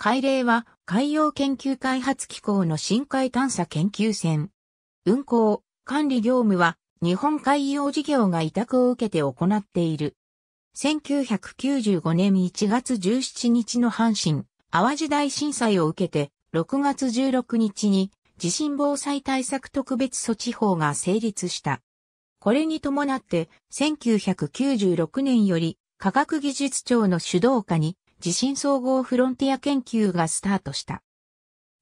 海嶺は海洋研究開発機構の深海探査研究船。運航、管理業務は日本海洋事業が委託を受けて行っている。1995年1月17日の阪神、淡路大震災を受けて、6月16日に地震防災対策特別措置法が成立した。これに伴って、1996年より科学技術庁の主導下に地震総合フロンティア研究がスタートした。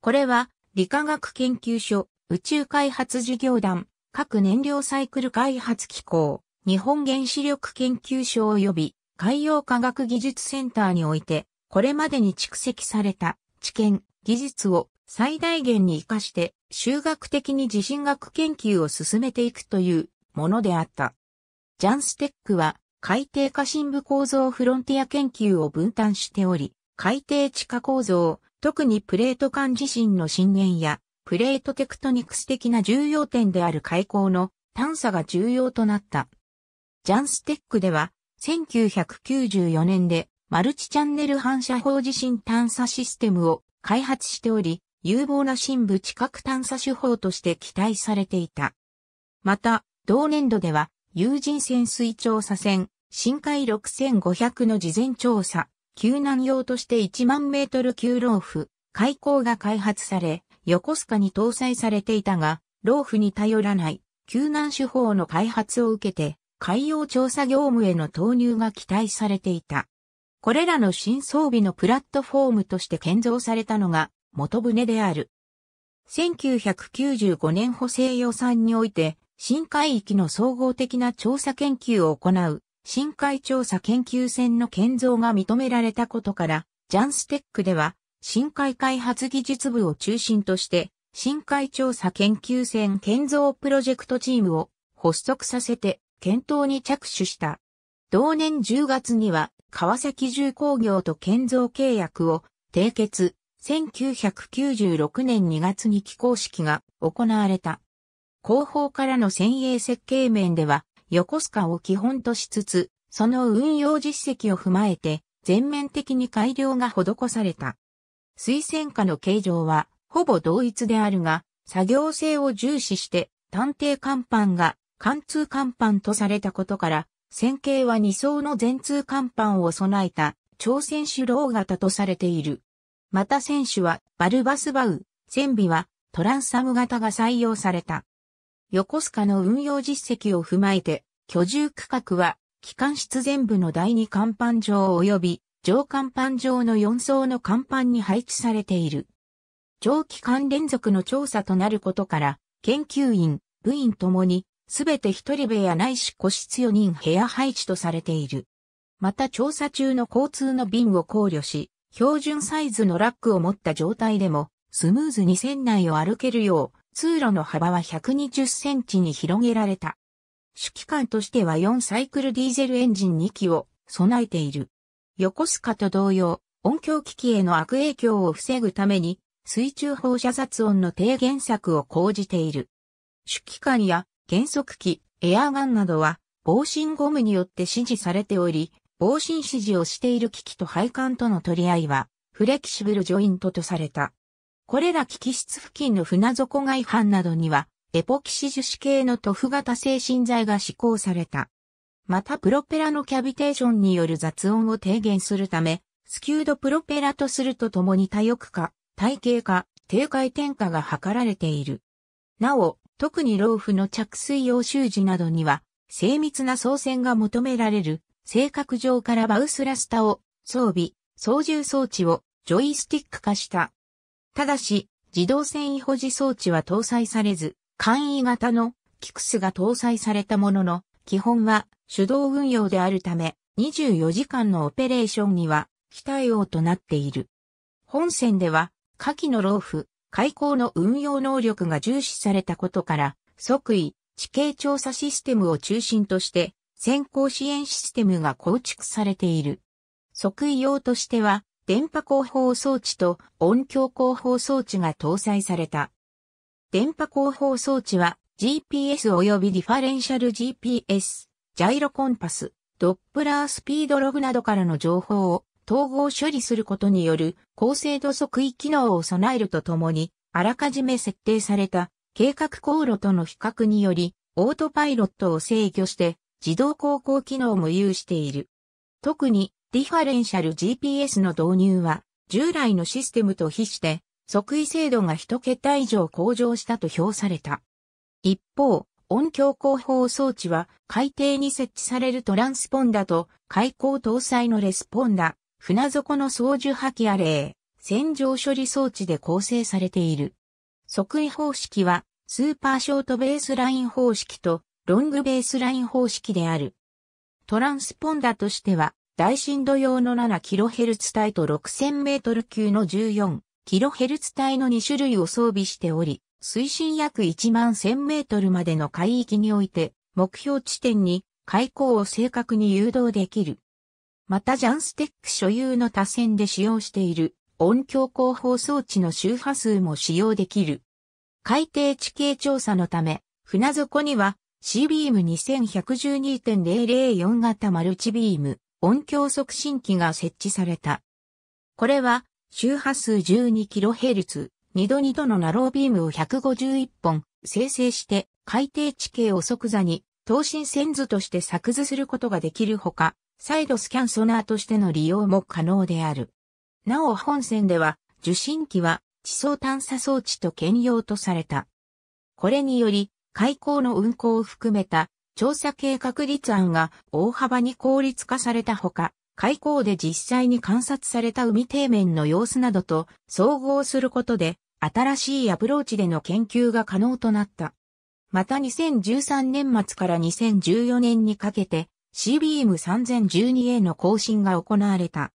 これは、理化学研究所、宇宙開発事業団、各燃料サイクル開発機構、日本原子力研究所及び海洋科学技術センターにおいて、これまでに蓄積された知見、技術を最大限に活かして、修学的に地震学研究を進めていくというものであった。ジャンステックは、海底下深部構造フロンティア研究を分担しており、海底地下構造、特にプレート間地震の震源や、プレートテクトニクス的な重要点である海溝の探査が重要となった。ジャンステックでは、1994年でマルチチャンネル反射法地震探査システムを開発しており、有望な深部地殻探査手法として期待されていた。また、同年度では、有人潜水調査船、深海6500の事前調査、救難用として1万メートル級ローフ、開口が開発され、横須賀に搭載されていたが、ローフに頼らない救難手法の開発を受けて、海洋調査業務への投入が期待されていた。これらの新装備のプラットフォームとして建造されたのが元船である。1995年補正予算において、深海域の総合的な調査研究を行う深海調査研究船の建造が認められたことから、ジャンステックでは、深海開発技術部を中心として、深海調査研究船建造プロジェクトチームを発足させて、検討に着手した。同年10月には、川崎重工業と建造契約を締結、1996年2月に起工式が行われた。後方からの先鋭設計面では、横須賀を基本としつつ、その運用実績を踏まえて、全面的に改良が施された。推薦下の形状は、ほぼ同一であるが、作業性を重視して、探偵甲板が貫通甲板とされたことから、線形は2層の全通甲板を備えた、朝鮮主老型とされている。また選手は、バルバスバウ、船尾は、トランサム型が採用された。横須賀の運用実績を踏まえて、居住区画は、機関室全部の第二甲板上及び、上甲板上の4層の甲板に配置されている。長期間連続の調査となることから、研究員、部員ともに、すべて一人部屋ないし個室4人部屋配置とされている。また調査中の交通の便を考慮し、標準サイズのラックを持った状態でも、スムーズに船内を歩けるよう、通路の幅は120センチに広げられた。主機関としては4サイクルディーゼルエンジン2機を備えている。横須賀と同様、音響機器への悪影響を防ぐために、水中放射雑音の低減策を講じている。主機関や減速機、エアガンなどは、防振ゴムによって指示されており、防振指示をしている機器と配管との取り合いは、フレキシブルジョイントとされた。これら機器室付近の船底外反などには、エポキシ樹脂系の塗布型製神剤が施行された。またプロペラのキャビテーションによる雑音を低減するため、スキュードプロペラとするとともに多翼化、体型化、低回転化が図られている。なお、特に老フの着水用周時などには、精密な操船が求められる、性格上からバウスラスタを装備、操縦装置をジョイスティック化したただし、自動繊維保持装置は搭載されず、簡易型のキクスが搭載されたものの、基本は手動運用であるため、24時間のオペレーションには非対応となっている。本線では、下記の老婦、開口の運用能力が重視されたことから、即位、地形調査システムを中心として、先行支援システムが構築されている。即位用としては、電波広報装置と音響広報装置が搭載された。電波広報装置は GPS 及びディファレンシャル GPS、ジャイロコンパス、ドップラースピードログなどからの情報を統合処理することによる高精度測位機能を備えるとともに、あらかじめ設定された計画航路との比較により、オートパイロットを制御して自動航行機能も有している。特にディファレンシャル GPS の導入は、従来のシステムと比して、即位精度が一桁以上向上したと評された。一方、音響広報装置は海底に設置されるトランスポンダと海溝搭載のレスポンダ、船底の操縦破棄アレイ、洗浄処理装置で構成されている。即位方式はスーパーショートベースライン方式とロングベースライン方式である。トランスポンダとしては大震度用の 7kHz 帯と 6000m 級の 14kHz 帯の2種類を装備しており、水深約1万 1000m までの海域において、目標地点に海溝を正確に誘導できる。またジャンステック所有の多線で使用している音響広報装置の周波数も使用できる。海底地形調査のため、船底には C ビーム2112.004型マルチビーム、音響促進機が設置された。これは周波数 12kHz、2度2度のナロービームを151本生成して海底地形を即座に等身線図として作図することができるほか、再度スキャンソナーとしての利用も可能である。なお本線では受信機は地層探査装置と兼用とされた。これにより、開溝の運行を含めた調査計画立案が大幅に効率化されたほか、海港で実際に観察された海底面の様子などと総合することで、新しいアプローチでの研究が可能となった。また2013年末から2014年にかけて CBM3012A の更新が行われた。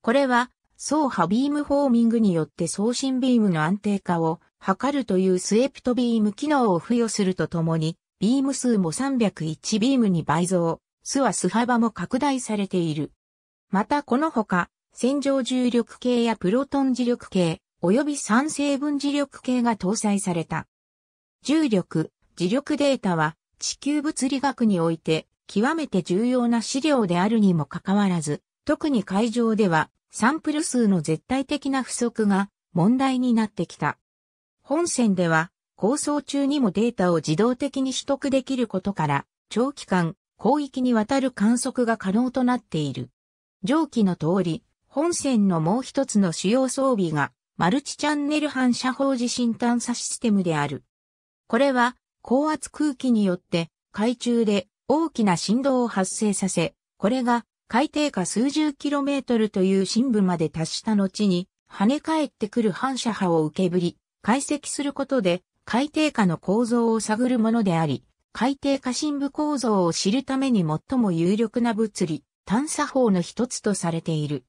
これは、総波ビームフォーミングによって送信ビームの安定化を図るというスエプトビーム機能を付与するとともに、ビーム数も301ビームに倍増、巣は巣幅も拡大されている。またこのほか、戦場重力系やプロトン磁力系、及び三成分磁力系が搭載された。重力、磁力データは地球物理学において極めて重要な資料であるにもかかわらず、特に会場ではサンプル数の絶対的な不足が問題になってきた。本線では構想中にもデータを自動的に取得できることから、長期間、広域にわたる観測が可能となっている。上記の通り、本線のもう一つの主要装備が、マルチチャンネル反射法地震探査システムである。これは、高圧空気によって、海中で大きな振動を発生させ、これが海底下数十キロメートルという深部まで達した後に、跳ね返ってくる反射波を受け振り、解析することで、海底下の構造を探るものであり、海底下深部構造を知るために最も有力な物理、探査法の一つとされている。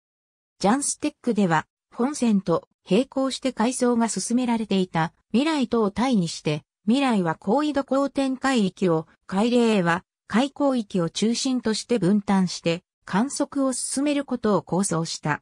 ジャンステックでは、本線と並行して改装が進められていた未来とを対にして、未来は高緯度高点海域を、海嶺は海溝域を中心として分担して観測を進めることを構想した。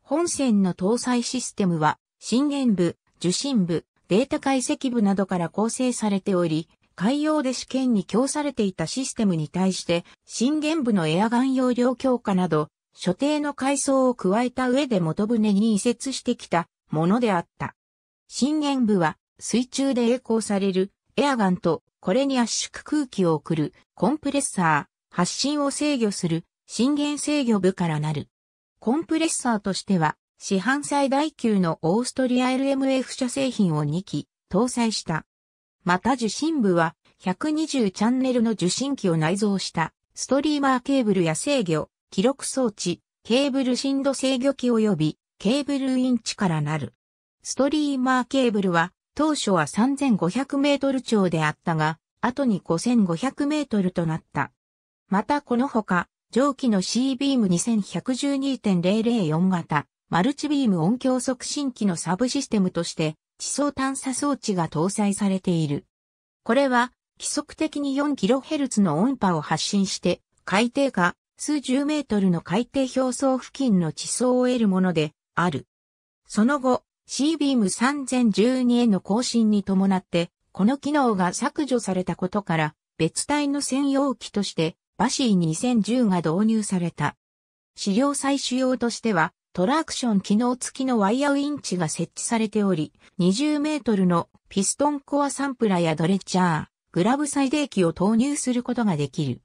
本線の搭載システムは、震源部、受信部、データ解析部などから構成されており、海洋で試験に供されていたシステムに対して、震源部のエアガン容量強化など、所定の階層を加えた上で元船に移設してきたものであった。震源部は水中で栄光されるエアガンとこれに圧縮空気を送るコンプレッサー、発進を制御する震源制御部からなる。コンプレッサーとしては市販最大級のオーストリア LMF 車製品を2機搭載した。また受信部は120チャンネルの受信機を内蔵したストリーマーケーブルや制御、記録装置、ケーブル振動制御機及びケーブルインチからなる。ストリーマーケーブルは当初は3500メートル超であったが、後に5500メートルとなった。またこのほか、上記の C ビーム2112.004型、マルチビーム音響促進機のサブシステムとして地層探査装置が搭載されている。これは規則的に 4kHz の音波を発信して海底下数十メートルの海底表層付近の地層を得るものである。その後 C ビーム3012への更新に伴ってこの機能が削除されたことから別体の専用機としてバシー2010が導入された。資料採取用としてはトラクション機能付きのワイヤーウインチが設置されており、20メートルのピストンコアサンプラやドレッチャー、グラブ最低機を投入することができる。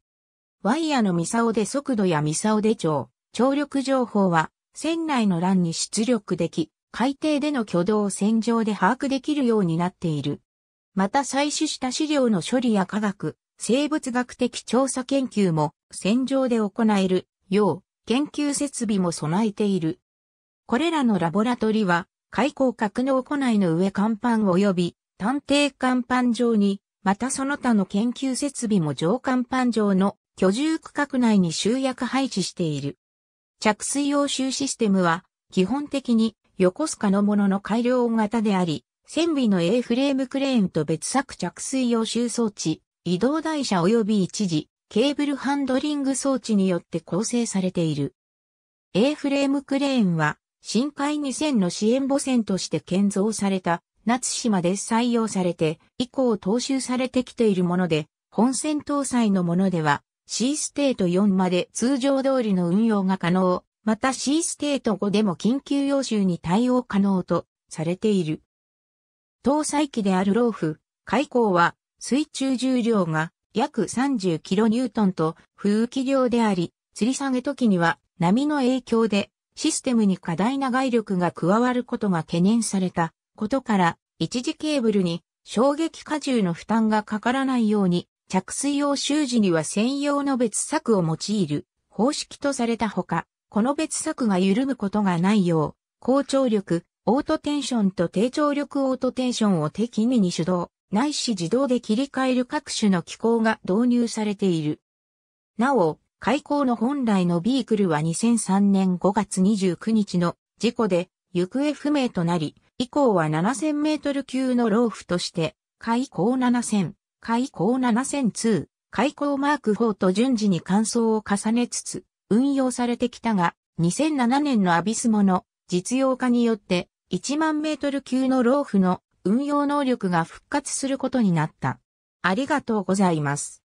ワイヤーのミサオで速度やミサオで長、張力情報は、船内の欄に出力でき、海底での挙動を船上で把握できるようになっている。また採取した資料の処理や科学、生物学的調査研究も船上で行えるよう研究設備も備えている。これらのラボラトリは、開口格納庫内の上甲板及び探偵甲板上に、またその他の研究設備も上甲板上の居住区画内に集約配置している。着水応集システムは、基本的に横須賀のものの改良型であり、船尾の A フレームクレーンと別作着水用収装置、移動台車及び一時ケーブルハンドリング装置によって構成されている。A フレームクレーンは、深海2000の支援母船として建造された、夏島で採用されて、以降踏襲されてきているもので、本船搭載のものでは、C ステート4まで通常通りの運用が可能、また C ステート5でも緊急要集に対応可能とされている。搭載機であるローフ、海溝は水中重量が約3 0トンと風気量であり、吊り下げ時には波の影響でシステムに過大な外力が加わることが懸念されたことから、一時ケーブルに衝撃荷重の負担がかからないように、着水用周時には専用の別策を用いる方式とされたほか、この別策が緩むことがないよう、高張力、オートテンションと低張力オートテンションを適宜に手動、ないし自動で切り替える各種の機構が導入されている。なお、開港の本来のビークルは2003年5月29日の事故で行方不明となり、以降は7000メートル級のローフとして、開港7000、開港7002、開港マーク4と順次に換装を重ねつつ、運用されてきたが、2007年のアビスモの実用化によって、1万メートル級のローフの運用能力が復活することになった。ありがとうございます。